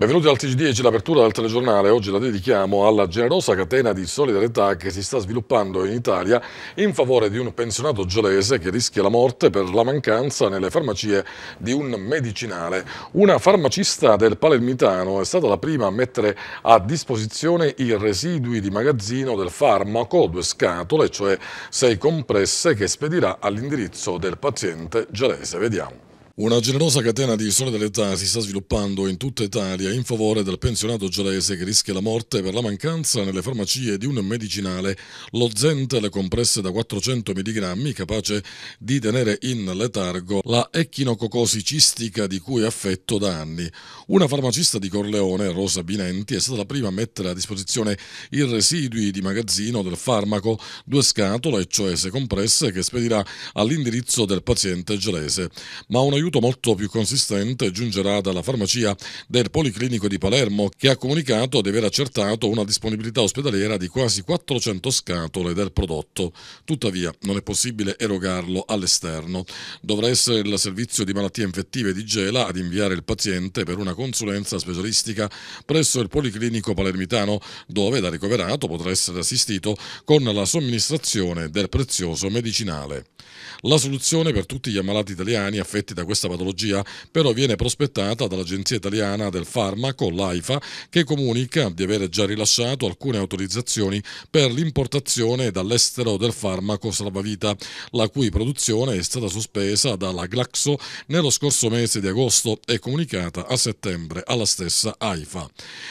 Benvenuti al TG10, l'apertura del telegiornale oggi la dedichiamo alla generosa catena di solidarietà che si sta sviluppando in Italia in favore di un pensionato gelese che rischia la morte per la mancanza nelle farmacie di un medicinale. Una farmacista del Palermitano è stata la prima a mettere a disposizione i residui di magazzino del farmaco, due scatole, cioè sei compresse che spedirà all'indirizzo del paziente gelese. Vediamo. Una generosa catena di isole dell'età si sta sviluppando in tutta Italia in favore del pensionato gelese che rischia la morte per la mancanza nelle farmacie di un medicinale, lo Zentel compresse da 400 mg capace di tenere in letargo la echinococosi cistica di cui è affetto da anni. Una farmacista di Corleone, Rosa Binenti, è stata la prima a mettere a disposizione i residui di magazzino del farmaco, due scatole, cioè se compresse, che spedirà all'indirizzo del paziente gelese. Ma un aiuto aiuto molto più consistente giungerà dalla farmacia del Policlinico di Palermo che ha comunicato di aver accertato una disponibilità ospedaliera di quasi 400 scatole del prodotto. Tuttavia non è possibile erogarlo all'esterno. Dovrà essere il servizio di malattie infettive di Gela ad inviare il paziente per una consulenza specialistica presso il Policlinico Palermitano dove da ricoverato potrà essere assistito con la somministrazione del prezioso medicinale. La soluzione per tutti gli ammalati italiani affetti da questa patologia però viene prospettata dall'Agenzia Italiana del Farmaco, l'AIFA, che comunica di aver già rilasciato alcune autorizzazioni per l'importazione dall'estero del farmaco salvavita, la cui produzione è stata sospesa dalla Glaxo nello scorso mese di agosto e comunicata a settembre alla stessa AIFA.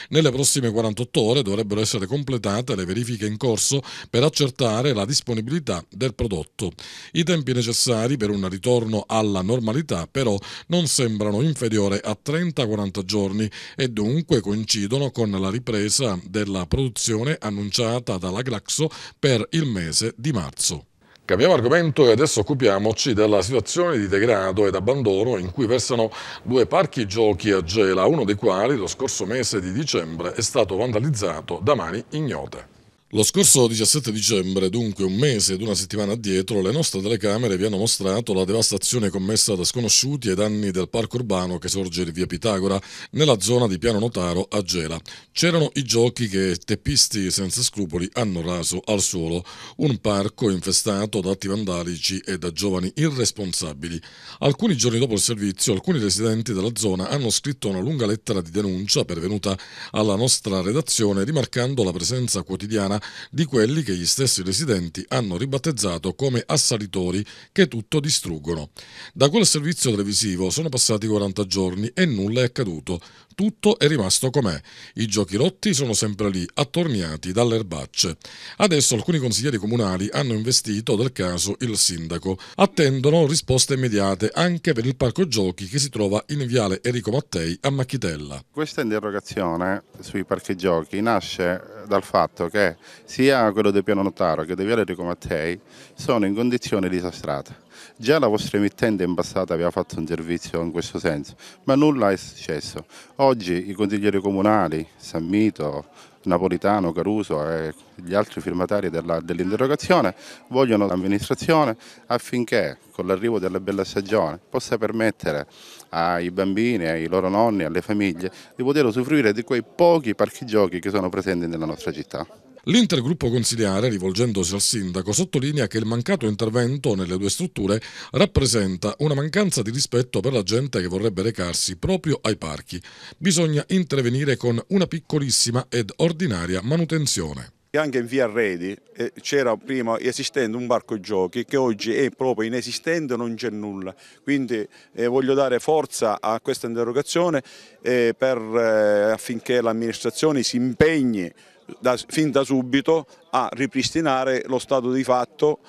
Nelle prossime 48 ore dovrebbero essere completate le verifiche in corso per accertare la disponibilità del prodotto. I tempi necessari per un ritorno alla normalità però non sembrano inferiore a 30-40 giorni e dunque coincidono con la ripresa della produzione annunciata dalla Glaxo per il mese di marzo. Cambiamo argomento e adesso occupiamoci della situazione di degrado ed abbandono in cui versano due parchi giochi a Gela, uno dei quali lo scorso mese di dicembre è stato vandalizzato da mani ignote. Lo scorso 17 dicembre, dunque un mese ed una settimana addietro, le nostre telecamere vi hanno mostrato la devastazione commessa da sconosciuti ai danni del parco urbano che sorge in via Pitagora, nella zona di Piano Notaro a Gela. C'erano i giochi che teppisti senza scrupoli hanno raso al suolo, un parco infestato da atti vandalici e da giovani irresponsabili. Alcuni giorni dopo il servizio, alcuni residenti della zona hanno scritto una lunga lettera di denuncia pervenuta alla nostra redazione rimarcando la presenza quotidiana di quelli che gli stessi residenti hanno ribattezzato come assalitori che tutto distruggono. Da quel servizio televisivo sono passati 40 giorni e nulla è accaduto, tutto è rimasto com'è. I giochi rotti sono sempre lì, attorniati dalle erbacce. Adesso alcuni consiglieri comunali hanno investito del caso il sindaco. Attendono risposte immediate anche per il parco giochi che si trova in viale Enrico Mattei a Macchitella. Questa interrogazione sui parchi giochi nasce dal fatto che sia quello del Piano Notaro che del viale Enrico Mattei sono in condizioni disastrate Già la vostra emittente in passato aveva fatto un servizio in questo senso, ma nulla è successo. Oggi i consiglieri comunali, San Mito, Napolitano, Caruso e gli altri firmatari dell'interrogazione dell vogliono l'amministrazione affinché con l'arrivo della bella stagione possa permettere ai bambini, ai loro nonni, alle famiglie di poter usufruire di quei pochi parchi giochi che sono presenti nella nostra città. L'intergruppo consigliare, rivolgendosi al sindaco, sottolinea che il mancato intervento nelle due strutture rappresenta una mancanza di rispetto per la gente che vorrebbe recarsi proprio ai parchi. Bisogna intervenire con una piccolissima ed ordinaria manutenzione. Anche in via Redi eh, c'era prima esistente un parco giochi che oggi è proprio inesistente, non c'è nulla. Quindi eh, voglio dare forza a questa interrogazione eh, per, eh, affinché l'amministrazione si impegni da, fin da subito a ripristinare lo stato di fatto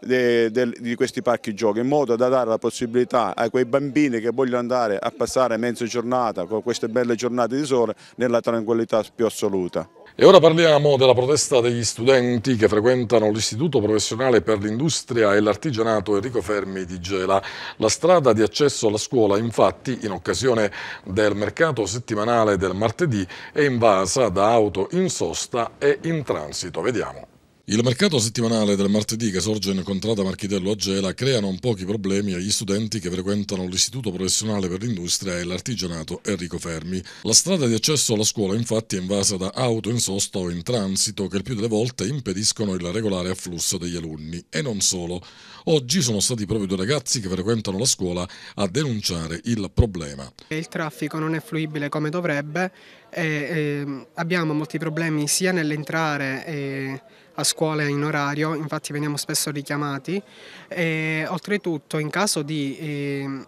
de, de, di questi parchi giochi in modo da dare la possibilità a quei bambini che vogliono andare a passare mezza giornata con queste belle giornate di sole nella tranquillità più assoluta. E ora parliamo della protesta degli studenti che frequentano l'Istituto Professionale per l'Industria e l'Artigianato Enrico Fermi di Gela. La strada di accesso alla scuola, infatti, in occasione del mercato settimanale del martedì, è invasa da auto in sosta e in transito. Vediamo. Il mercato settimanale del martedì che sorge in contrada Marchitello a Gela crea non pochi problemi agli studenti che frequentano l'Istituto Professionale per l'Industria e l'Artigianato Enrico Fermi. La strada di accesso alla scuola infatti è invasa da auto in sosta o in transito che il più delle volte impediscono il regolare afflusso degli alunni. E non solo. Oggi sono stati proprio due ragazzi che frequentano la scuola a denunciare il problema. Il traffico non è fluibile come dovrebbe e, e ehm, abbiamo molti problemi sia nell'entrare e a scuola in orario, infatti veniamo spesso richiamati e oltretutto in caso di eh,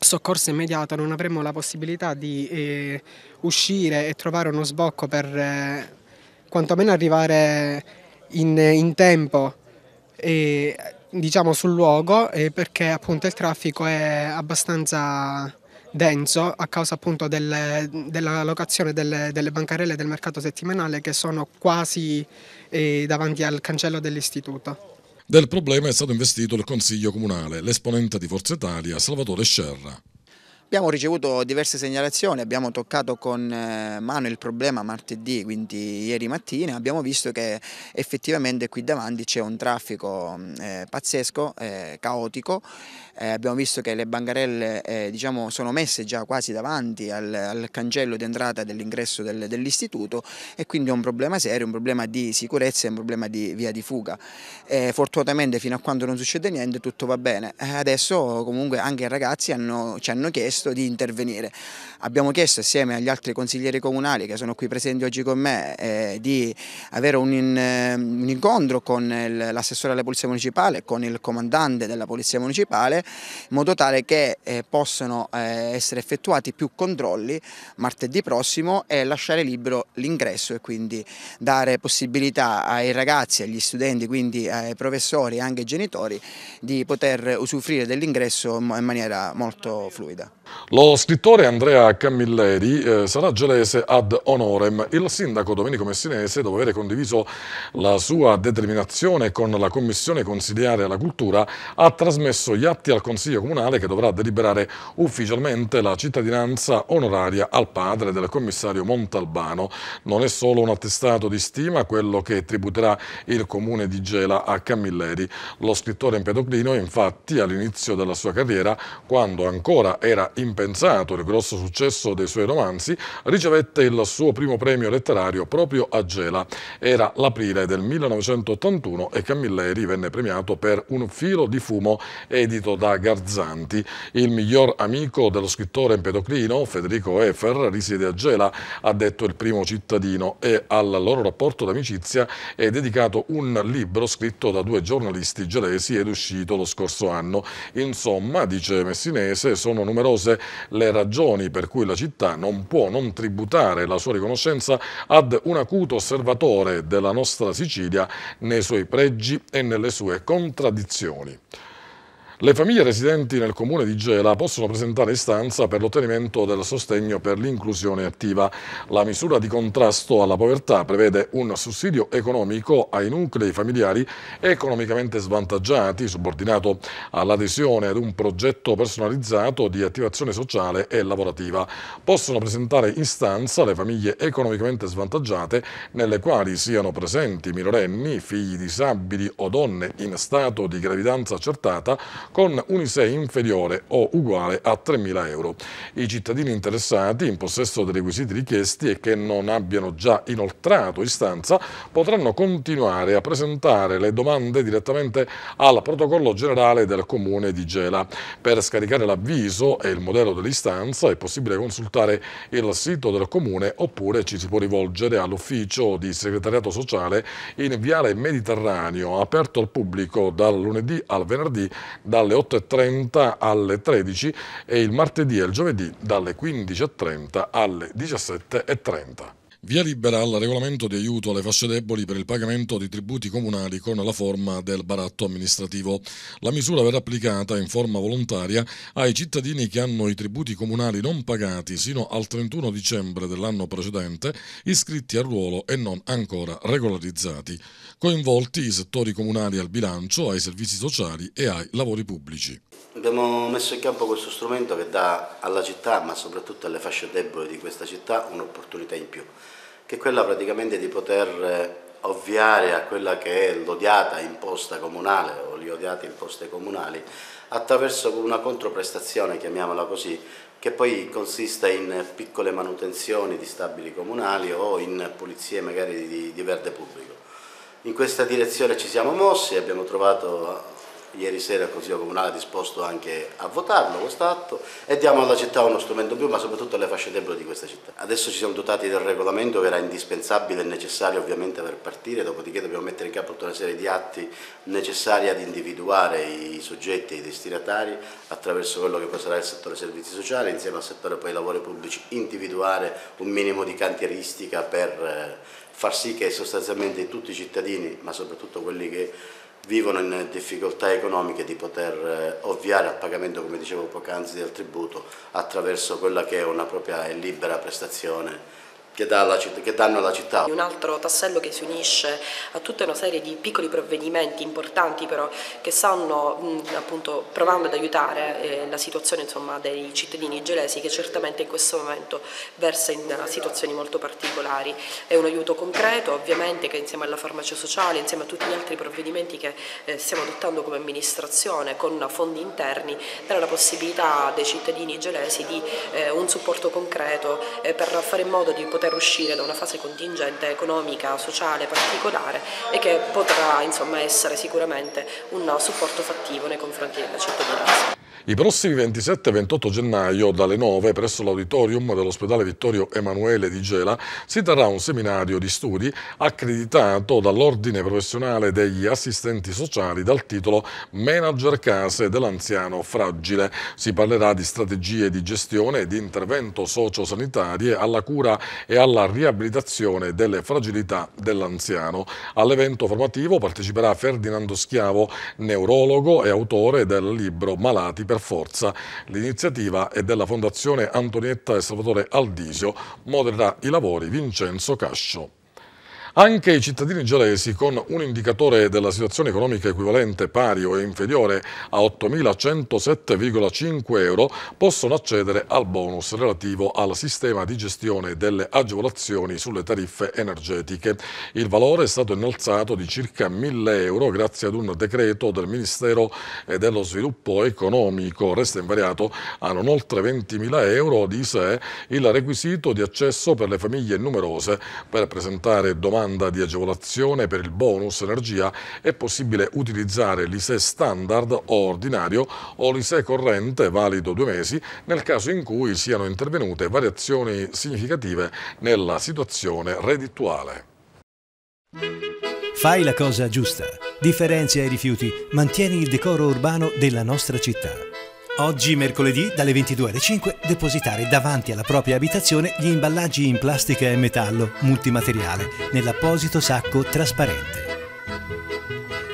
soccorso immediato non avremmo la possibilità di eh, uscire e trovare uno sbocco per eh, quantomeno arrivare in, in tempo diciamo sul luogo perché appunto il traffico è abbastanza denso a causa appunto delle, della locazione delle, delle, bancarelle del mercato settimanale che sono quasi eh, davanti al cancello dell'istituto. Del problema è stato investito il Consiglio Comunale, l'esponente di Forza Italia Salvatore Scerra. Abbiamo ricevuto diverse segnalazioni, abbiamo toccato con eh, mano il problema martedì, quindi ieri mattina, abbiamo visto che effettivamente qui davanti c'è un traffico mm, eh, pazzesco, eh, caotico, eh, abbiamo visto che le bancarelle eh, diciamo, sono messe già quasi davanti al, al cancello di entrata dell'ingresso del, dell'istituto e quindi è un problema serio, un problema di sicurezza e un problema di via di fuga. Eh, fortunatamente fino a quando non succede niente tutto va bene, adesso comunque anche i ragazzi hanno, ci hanno chiesto chiesto di intervenire. Abbiamo chiesto assieme agli altri consiglieri comunali che sono qui presenti oggi con me eh, di avere un, eh, un incontro con l'assessore della Polizia Municipale, con il comandante della Polizia Municipale, in modo tale che eh, possano eh, essere effettuati più controlli martedì prossimo e lasciare libero l'ingresso e quindi dare possibilità ai ragazzi, agli studenti, quindi ai professori e anche ai genitori di poter usufruire dell'ingresso in maniera molto fluida. Lo scrittore Andrea Camilleri eh, sarà gelese ad honorem. Il sindaco Domenico Messinese, dopo aver condiviso la sua determinazione con la Commissione Consigliare alla Cultura, ha trasmesso gli atti al Consiglio Comunale che dovrà deliberare ufficialmente la cittadinanza onoraria al padre del commissario Montalbano. Non è solo un attestato di stima quello che tributerà il comune di Gela a Camilleri. Lo scrittore in pedoclino, infatti, all'inizio della sua carriera, quando ancora era impensato il grosso successo dei suoi romanzi, ricevette il suo primo premio letterario proprio a Gela. Era l'aprile del 1981 e Camilleri venne premiato per Un filo di fumo edito da Garzanti. Il miglior amico dello scrittore empedoclino, Federico Efer, risiede a Gela, ha detto il primo cittadino, e al loro rapporto d'amicizia è dedicato un libro scritto da due giornalisti gelesi ed uscito lo scorso anno. Insomma, dice Messinese, sono numerosi numerose le ragioni per cui la città non può non tributare la sua riconoscenza ad un acuto osservatore della nostra Sicilia nei suoi pregi e nelle sue contraddizioni. Le famiglie residenti nel comune di Gela possono presentare istanza per l'ottenimento del sostegno per l'inclusione attiva. La misura di contrasto alla povertà prevede un sussidio economico ai nuclei familiari economicamente svantaggiati, subordinato all'adesione ad un progetto personalizzato di attivazione sociale e lavorativa. Possono presentare istanza le famiglie economicamente svantaggiate nelle quali siano presenti minorenni, figli disabili o donne in stato di gravidanza accertata con un ISEE inferiore o uguale a 3.000 euro. I cittadini interessati in possesso dei requisiti richiesti e che non abbiano già inoltrato istanza potranno continuare a presentare le domande direttamente al protocollo generale del Comune di Gela. Per scaricare l'avviso e il modello dell'istanza è possibile consultare il sito del Comune oppure ci si può rivolgere all'ufficio di segretariato sociale in Viale Mediterraneo, aperto al pubblico dal lunedì al venerdì dalle 8.30 alle 13 e il martedì e il giovedì dalle 15.30 alle 17.30. Via libera al regolamento di aiuto alle fasce deboli per il pagamento di tributi comunali con la forma del baratto amministrativo. La misura verrà applicata in forma volontaria ai cittadini che hanno i tributi comunali non pagati sino al 31 dicembre dell'anno precedente, iscritti al ruolo e non ancora regolarizzati, coinvolti i settori comunali al bilancio, ai servizi sociali e ai lavori pubblici. Abbiamo messo in campo questo strumento che dà alla città, ma soprattutto alle fasce deboli di questa città, un'opportunità in più è quella praticamente di poter eh, ovviare a quella che è l'odiata imposta comunale o le odiate imposte comunali attraverso una controprestazione, chiamiamola così, che poi consiste in piccole manutenzioni di stabili comunali o in pulizie magari di, di verde pubblico. In questa direzione ci siamo mossi, abbiamo trovato ieri sera il Consiglio Comunale è disposto anche a votarlo questo atto e diamo alla città uno strumento più ma soprattutto alle fasce deboli di questa città. Adesso ci siamo dotati del regolamento che era indispensabile e necessario ovviamente per partire, dopodiché dobbiamo mettere in campo tutta una serie di atti necessari ad individuare i soggetti e i destinatari attraverso quello che poi sarà il settore servizi sociali insieme al settore poi lavori pubblici individuare un minimo di cantieristica per eh, far sì che sostanzialmente tutti i cittadini ma soprattutto quelli che vivono in difficoltà economiche di poter eh, ovviare al pagamento, come dicevo poc'anzi, del tributo attraverso quella che è una propria e libera prestazione che, dà alla città, che danno alla città. Un altro tassello che si unisce a tutta una serie di piccoli provvedimenti importanti però che stanno mh, appunto provando ad aiutare eh, la situazione insomma, dei cittadini gelesi che certamente in questo momento versa in uh, situazioni molto particolari. È un aiuto concreto ovviamente che insieme alla farmacia sociale, insieme a tutti gli altri provvedimenti che eh, stiamo adottando come amministrazione con fondi interni darà la possibilità dei cittadini gelesi di eh, un supporto concreto eh, per fare in modo di poter poter uscire da una fase contingente economica, sociale particolare e che potrà insomma, essere sicuramente un supporto fattivo nei confronti della cittadinanza. I prossimi 27 e 28 gennaio, dalle 9, presso l'auditorium dell'ospedale Vittorio Emanuele di Gela, si terrà un seminario di studi accreditato dall'Ordine Professionale degli Assistenti Sociali dal titolo Manager Case dell'Anziano Fragile. Si parlerà di strategie di gestione e di intervento sociosanitarie alla cura e alla riabilitazione delle fragilità dell'anziano. All'evento formativo parteciperà Ferdinando Schiavo, neurologo e autore del libro Malati per forza. L'iniziativa è della Fondazione Antonietta e Salvatore Aldisio, modererà i lavori Vincenzo Cascio anche i cittadini gelesi con un indicatore della situazione economica equivalente pari o inferiore a 8.107,5 euro possono accedere al bonus relativo al sistema di gestione delle agevolazioni sulle tariffe energetiche. Il valore è stato innalzato di circa 1.000 euro grazie ad un decreto del Ministero dello Sviluppo Economico. Resta invariato a non oltre 20.000 euro di sé il requisito di accesso per le famiglie numerose per presentare domande domanda di agevolazione per il bonus energia è possibile utilizzare l'ISE standard o ordinario o l'ISE corrente valido due mesi nel caso in cui siano intervenute variazioni significative nella situazione reddituale. Fai la cosa giusta, differenzia i rifiuti, mantieni il decoro urbano della nostra città. Oggi, mercoledì, dalle 22 alle 5, depositare davanti alla propria abitazione gli imballaggi in plastica e metallo multimateriale nell'apposito sacco trasparente.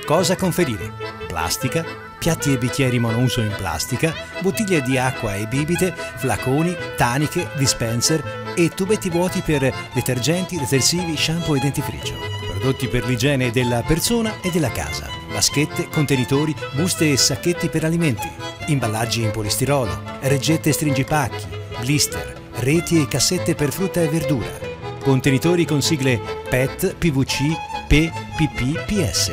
Cosa conferire? Plastica, piatti e bicchieri monouso in plastica, bottiglie di acqua e bibite, flaconi, taniche, dispenser e tubetti vuoti per detergenti, detersivi, shampoo e dentifricio prodotti per l'igiene della persona e della casa, vaschette, contenitori, buste e sacchetti per alimenti, imballaggi in polistirolo, reggette e stringipacchi, blister, reti e cassette per frutta e verdura, contenitori con sigle PET, PVC, P, PP, PS.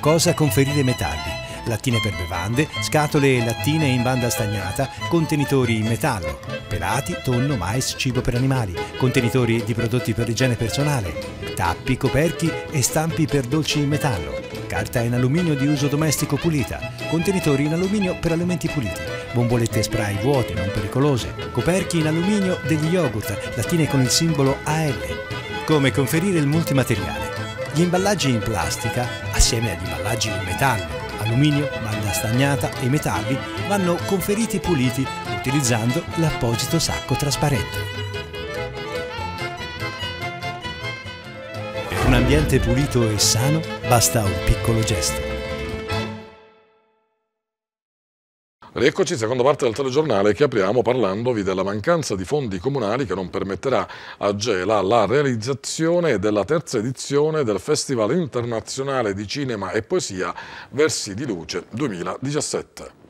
Cosa conferire metalli? Lattine per bevande, scatole e lattine in banda stagnata, contenitori in metallo, pelati, tonno, mais, cibo per animali, contenitori di prodotti per l'igiene personale, tappi, coperchi e stampi per dolci in metallo, carta in alluminio di uso domestico pulita, contenitori in alluminio per alimenti puliti, bombolette spray vuote non pericolose, coperchi in alluminio degli yogurt, lattine con il simbolo AL. Come conferire il multimateriale? Gli imballaggi in plastica, assieme agli imballaggi in metallo, alluminio, banda stagnata e metalli, vanno conferiti puliti utilizzando l'apposito sacco trasparente. Per un ambiente pulito e sano basta un piccolo gesto. Rieccoci, seconda parte del telegiornale che apriamo parlandovi della mancanza di fondi comunali che non permetterà a Gela la realizzazione della terza edizione del Festival Internazionale di Cinema e Poesia Versi di Luce 2017.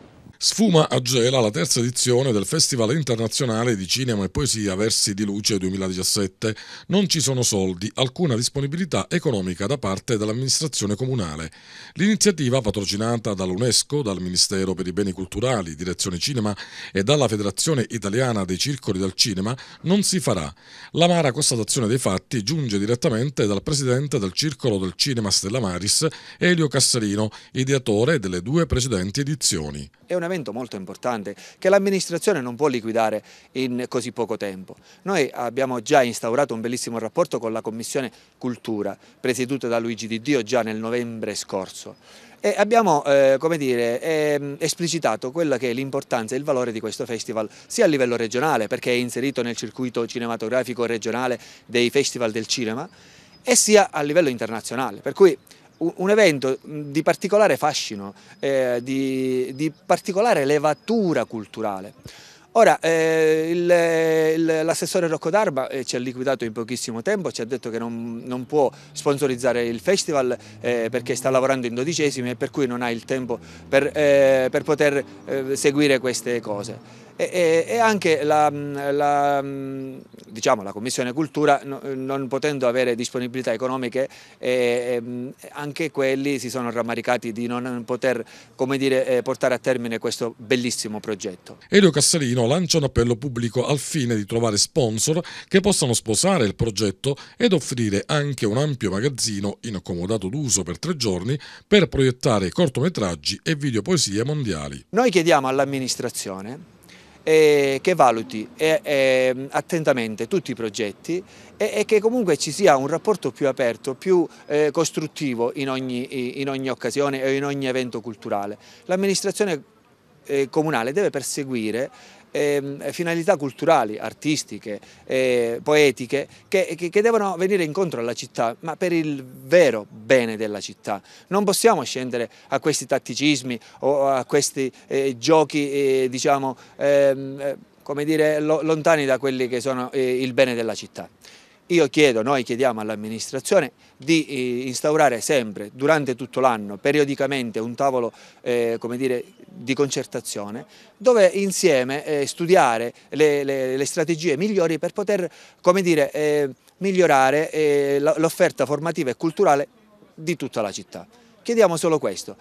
Sfuma a Gela la terza edizione del Festival internazionale di cinema e poesia Versi di Luce 2017. Non ci sono soldi, alcuna disponibilità economica da parte dell'amministrazione comunale. L'iniziativa, patrocinata dall'UNESCO, dal Ministero per i Beni Culturali, Direzione Cinema e dalla Federazione Italiana dei Circoli del Cinema, non si farà. L'amara constatazione dei fatti giunge direttamente dal presidente del Circolo del Cinema Stella Maris, Elio Cassarino, ideatore delle due precedenti edizioni. È una insegnamento molto importante che l'amministrazione non può liquidare in così poco tempo. Noi abbiamo già instaurato un bellissimo rapporto con la Commissione Cultura, presieduta da Luigi Di Dio già nel novembre scorso. E abbiamo eh, dire, eh, esplicitato quella che è l'importanza e il valore di questo festival sia a livello regionale perché è inserito nel circuito cinematografico regionale dei festival del cinema e sia a livello internazionale per cui un evento mm, di particolare fascino, eh, di, di particolare levatura culturale. Ora, eh, l'assessore Rocco D'Arba eh, ci ha liquidato in pochissimo tempo, ci ha detto che non, non può sponsorizzare il festival eh, perché sta lavorando in dodicesimi e per cui non ha il tempo per, eh, per poter eh, seguire queste cose. E, e, e anche la, mm, la, mm, diciamo, la, Commissione Cultura, no, non potendo avere disponibilità economiche, eh, ehm, anche quelli si sono rammaricati di non poter dire, portare a termine questo bellissimo progetto. Elio Cassalino Torino lancia un appello pubblico al fine di trovare sponsor che possano sposare il progetto ed offrire anche un ampio magazzino in accomodato d'uso per tre giorni per proiettare cortometraggi e videopoesie mondiali. Noi chiediamo all'amministrazione eh, che valuti eh, ehm, attentamente tutti i progetti eh, e, che comunque ci sia un rapporto più aperto, più costruttivo in ogni, in ogni occasione e in ogni evento culturale. L'amministrazione comunale deve perseguire eh, finalità culturali, artistiche, eh, poetiche, che, che, che, devono venire incontro alla città, ma per il vero bene della città. Non possiamo scendere a questi tatticismi o a questi eh, giochi, eh, diciamo, ehm, eh, come dire, lo, lontani da quelli che sono eh, il bene della città. Io chiedo, noi chiediamo all'amministrazione di eh, instaurare sempre, durante tutto l'anno, periodicamente un tavolo eh, dire, di concertazione dove insieme eh, studiare le, le, le, strategie migliori per poter dire, eh, migliorare eh, l'offerta formativa e culturale di tutta la città. Chiediamo solo questo.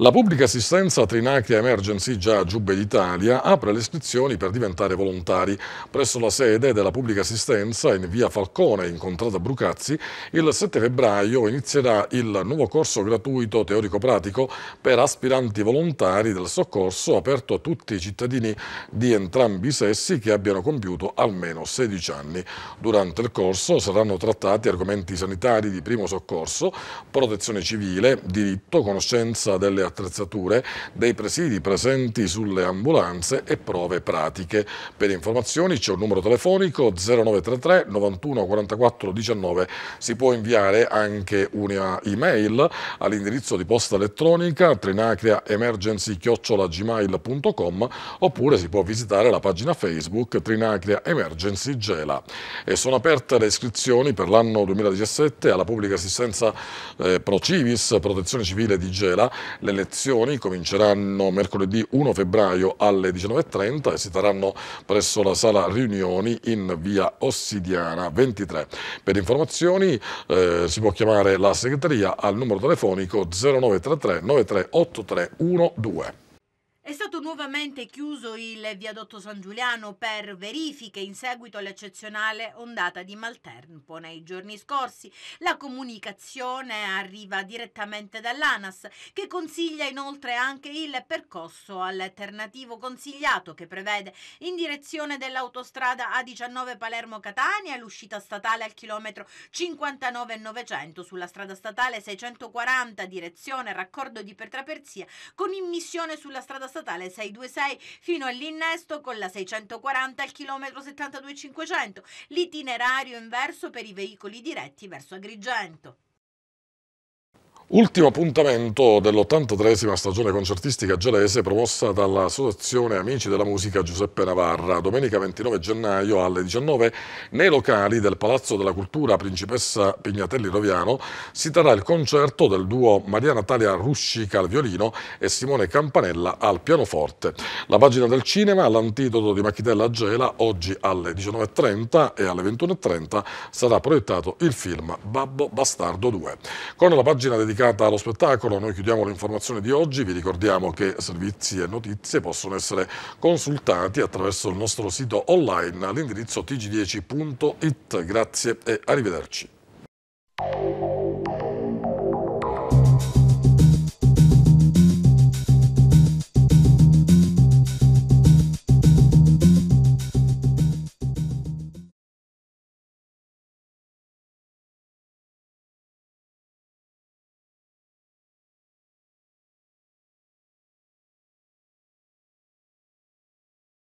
La pubblica assistenza Trinacria Emergency, già Giubbe d'Italia, apre le iscrizioni per diventare volontari. Presso la sede della pubblica assistenza in via Falcone, in contrada Brucazzi, il 7 febbraio inizierà il nuovo corso gratuito teorico-pratico per aspiranti volontari del soccorso aperto a tutti i cittadini di entrambi i sessi che abbiano compiuto almeno 16 anni. Durante il corso saranno trattati argomenti sanitari di primo soccorso, protezione civile, diritto, conoscenza delle attrezzature dei presidi presenti sulle ambulanze e prove pratiche. Per informazioni c'è un numero telefonico 0933 91 44 19. Si può inviare anche una email all'indirizzo di posta elettronica trinacriaemergency.gmail.com oppure si può visitare la pagina Facebook Trinacria Emergency Gela. E sono aperte le iscrizioni per l'anno 2017 alla pubblica assistenza eh, Pro Civis, Protezione Civile di Gela. Le elezioni cominceranno mercoledì 1 febbraio alle 19.30 e si terranno presso la sala riunioni in via Ossidiana 23. Per informazioni eh, si può chiamare la segreteria al numero telefonico 0933 938312. È stato nuovamente chiuso il viadotto San Giuliano per verifiche in seguito all'eccezionale ondata di maltempo nei giorni scorsi. La comunicazione arriva direttamente dall'ANAS che consiglia inoltre anche il percorso alternativo consigliato che prevede in direzione dell'autostrada A19 Palermo-Catania l'uscita statale al chilometro 59,900 sulla strada statale 640 direzione raccordo di Pertraperzia con immissione sulla strada statale statale 626 fino all'innesto con la 640 al chilometro 72500, l'itinerario inverso per i veicoli diretti verso Agrigento. Ultimo appuntamento dell'83esima stagione concertistica gelese promossa dall'Associazione Amici della Musica Giuseppe Navarra, domenica 29 gennaio alle 19 nei locali del Palazzo della Cultura Principessa Pignatelli Roviano si terrà il concerto del duo Maria Natalia Ruscica al violino e Simone Campanella al pianoforte. La pagina del cinema, l'antidoto di Machitella Gela, oggi alle 19.30 e alle 21.30 sarà proiettato il film Babbo Bastardo 2. Con la pagina dedicata dedicata allo spettacolo. Noi chiudiamo l'informazione di oggi, vi ricordiamo che servizi e notizie possono essere consultati attraverso il nostro sito online all'indirizzo tg10.it. Grazie e arrivederci.